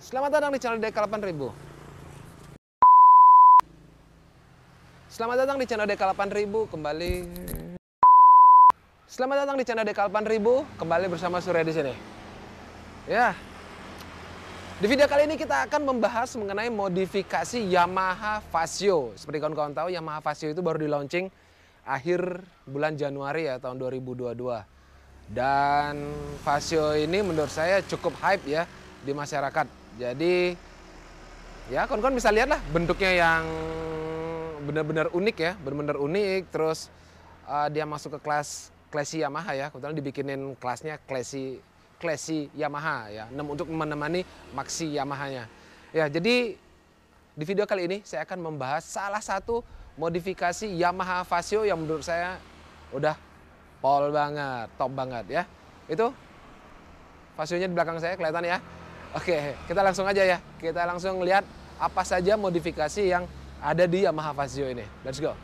Selamat datang di channel DK 8000. Selamat datang di channel DK 8000 kembali. Selamat datang di channel DK 8000 kembali bersama Surya di sini. Ya. Di video kali ini kita akan membahas mengenai modifikasi Yamaha Vasio. Seperti kawan-kawan tahu Yamaha Vasio itu baru di launching akhir bulan Januari ya tahun 2022 dan Vasio ini menurut saya cukup hype ya di masyarakat jadi ya kawan-kawan bisa lihat lah bentuknya yang benar-benar unik ya, benar-benar unik. Terus uh, dia masuk ke kelas Classy Yamaha ya, kebetulan dibikinin kelasnya Classy Classy Yamaha ya, untuk menemani maxi Yamahanya. Ya, jadi di video kali ini saya akan membahas salah satu modifikasi Yamaha Vasio yang menurut saya udah pol banget, top banget ya. Itu Vasionya di belakang saya kelihatan ya. Oke, kita langsung aja ya. Kita langsung lihat apa saja modifikasi yang ada di Yamaha Fazio ini. Let's go.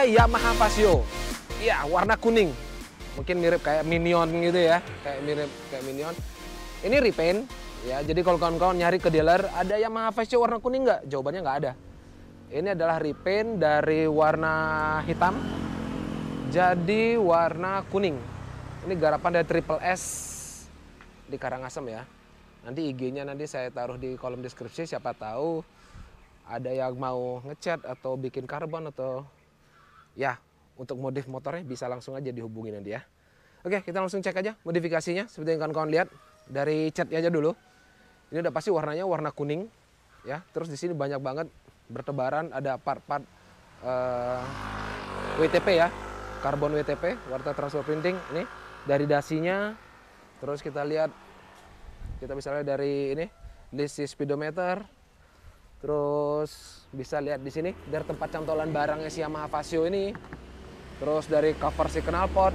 Iya, Yamaha Pasio. Iya, warna kuning. Mungkin mirip kayak Minion gitu ya, kayak mirip kayak Minion. Ini repaint, ya. Jadi kalau kawan-kawan nyari ke dealer, ada Yamaha Pasio warna kuning nggak? Jawabannya nggak ada. Ini adalah repaint dari warna hitam jadi warna kuning. Ini garapan dari Triple S di Karangasem ya. Nanti IG-nya nanti saya taruh di kolom deskripsi siapa tahu ada yang mau ngecat atau bikin karbon atau ya untuk modif motornya bisa langsung aja dihubungi nanti ya. Oke, kita langsung cek aja modifikasinya seperti yang kawan-kawan lihat dari catnya aja dulu. Ini udah pasti warnanya warna kuning ya. Terus di sini banyak banget bertebaran ada part-part uh, eh, WTP ya. Karbon WTP, warna transfer printing ini dari dasinya. Terus kita lihat kita bisa lihat dari ini list speedometer, Terus bisa lihat di sini dari tempat cantolan barangnya si Yamaha Vasio ini. Terus dari cover si knalpot.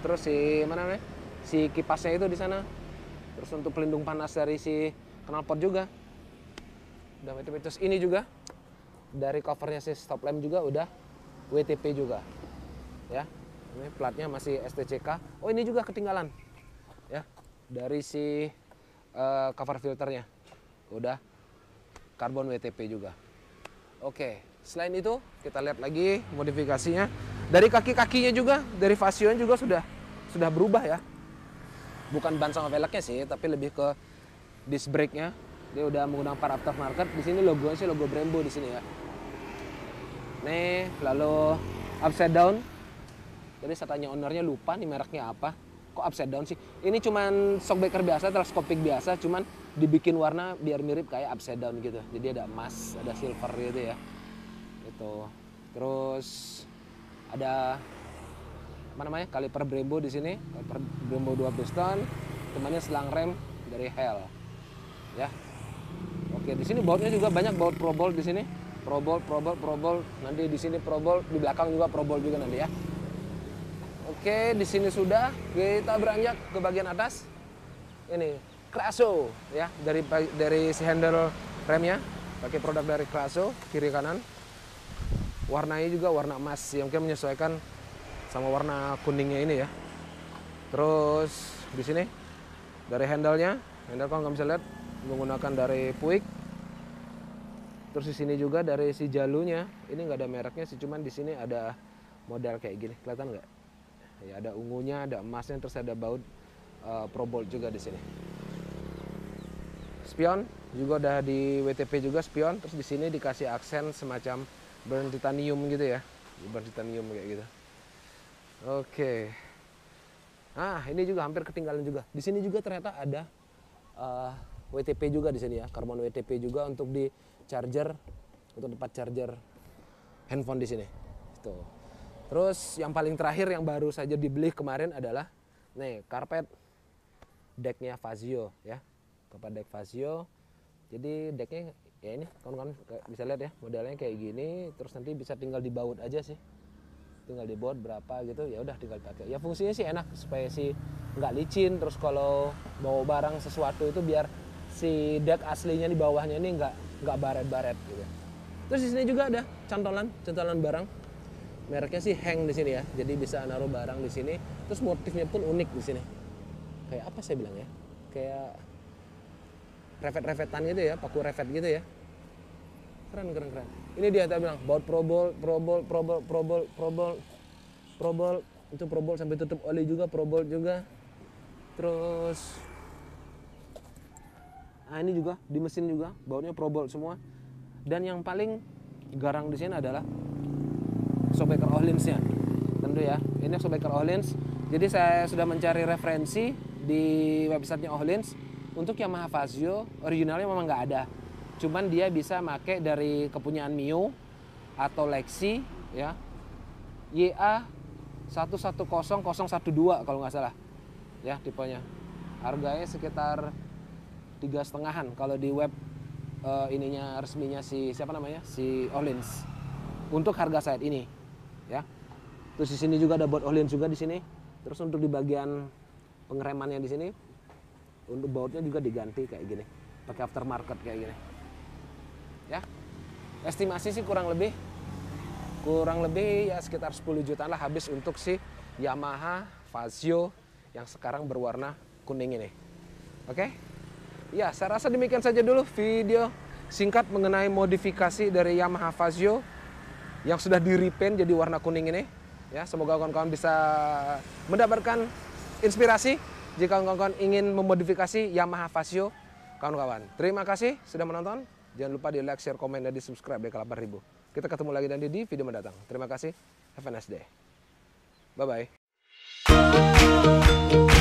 Terus si mana namanya? Si kipasnya itu di sana. Terus untuk pelindung panas dari si knalpot juga. Udah WTP terus ini juga dari covernya si stop lamp juga udah WTP juga. Ya. Ini platnya masih STCK. Oh, ini juga ketinggalan. Ya. Dari si uh, cover filternya. Udah karbon WTP juga. Oke, selain itu kita lihat lagi modifikasinya. Dari kaki-kakinya juga, dari fasionya juga sudah sudah berubah ya. Bukan ban sama velgnya sih, tapi lebih ke disc brake-nya. Dia udah menggunakan part aftermarket. Di sini nya sih logo Brembo di sini ya. Nih, lalu upside down. Jadi saya tanya ownernya lupa nih mereknya apa kok upside down sih ini cuman shockbreaker biasa teleskopik biasa cuman dibikin warna biar mirip kayak upside down gitu jadi ada emas ada silver gitu ya itu terus ada apa namanya kaliper Brembo di sini kaliper Brembo 2 piston temannya selang rem dari Hell ya oke di sini bautnya juga banyak baut Pro di sini Pro Bolt Pro nanti di sini Pro di belakang juga Pro juga nanti ya Oke, di sini sudah kita beranjak ke bagian atas. Ini Klaso ya dari dari si handle remnya pakai produk dari Klaso kiri kanan. Warnanya juga warna emas yang mungkin menyesuaikan sama warna kuningnya ini ya. Terus di sini dari handle-nya, handle kalau nggak bisa lihat menggunakan dari Puig. Terus di sini juga dari si jalunya, ini nggak ada mereknya sih, cuman di sini ada model kayak gini, kelihatan nggak? Ya, ada ungunya, ada emasnya, terus ada baut uh, eh, probolt juga di sini. Spion juga udah di WTP juga spion, terus di sini dikasih aksen semacam burn titanium gitu ya. Burn titanium kayak gitu. Oke. Okay. Ah, ini juga hampir ketinggalan juga. Di sini juga ternyata ada uh, eh, WTP juga di sini ya, karbon WTP juga untuk di charger untuk tempat charger handphone di sini. Tuh. Terus yang paling terakhir yang baru saja dibeli kemarin adalah nih karpet decknya Fazio ya. Karpet deck Fazio. Jadi decknya ya ini kawan-kawan bisa lihat ya modelnya kayak gini terus nanti bisa tinggal dibaut aja sih tinggal dibaut berapa gitu ya udah tinggal pakai ya fungsinya sih enak supaya si nggak licin terus kalau bawa barang sesuatu itu biar si deck aslinya di bawahnya ini nggak nggak baret-baret gitu terus di sini juga ada cantolan cantolan barang mereknya sih hang di sini ya jadi bisa naruh barang di sini terus motifnya pun unik di sini kayak apa saya bilang ya kayak revet-revetan gitu ya paku revet gitu ya keren keren keren ini dia tadi bilang baut probol probol probol probol probol probol itu probol sampai tutup oli juga probol juga terus nah ini juga di mesin juga bautnya probol semua dan yang paling garang di sini adalah shockbreaker Ohlins-nya. Tentu ya. Ini shockbreaker Ohlins. Jadi saya sudah mencari referensi di websitenya Ohlins untuk Yamaha Fazio originalnya memang nggak ada. Cuman dia bisa make dari kepunyaan Mio atau Lexi ya. YA 110012 kalau nggak salah. Ya, tipenya. Harganya sekitar tiga setengahan kalau di web uh, ininya resminya si siapa namanya si Orleans untuk harga saat ini ya. Terus di sini juga ada baut olin juga di sini. Terus untuk di bagian pengeremannya di sini untuk bautnya juga diganti kayak gini. Pakai aftermarket kayak gini. Ya. Estimasi sih kurang lebih kurang lebih ya sekitar 10 jutaan lah habis untuk si Yamaha Fazio yang sekarang berwarna kuning ini. Oke? Okay? Ya, saya rasa demikian saja dulu video singkat mengenai modifikasi dari Yamaha Fazio yang sudah di repaint jadi warna kuning ini. Ya, semoga kawan-kawan bisa mendapatkan inspirasi jika kawan-kawan ingin memodifikasi Yamaha Vasio, kawan-kawan. Terima kasih sudah menonton. Jangan lupa di like, share, komen, dan di subscribe kalabar ribu Kita ketemu lagi nanti di video mendatang. Terima kasih. Have a nice day. Bye-bye.